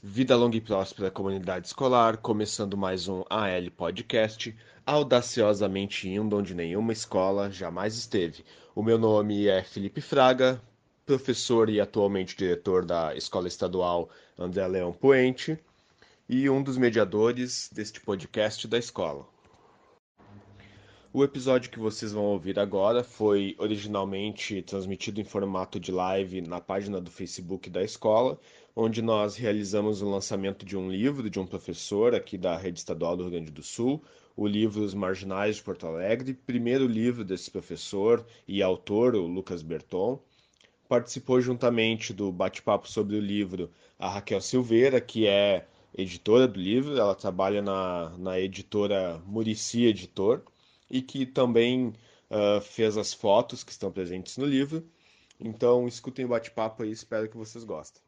Vida longa e próspera comunidade escolar, começando mais um AL Podcast, audaciosamente indo onde nenhuma escola jamais esteve. O meu nome é Felipe Fraga, professor e atualmente diretor da Escola Estadual André Leão Puente e um dos mediadores deste podcast da escola. O episódio que vocês vão ouvir agora foi originalmente transmitido em formato de live na página do Facebook da escola, onde nós realizamos o lançamento de um livro de um professor aqui da rede estadual do Rio Grande do Sul, o livro Os Marginais de Porto Alegre, primeiro livro desse professor e autor, o Lucas Berton. Participou juntamente do bate-papo sobre o livro a Raquel Silveira, que é editora do livro, ela trabalha na, na editora Murici Editor e que também uh, fez as fotos que estão presentes no livro. Então, escutem o bate-papo e espero que vocês gostem.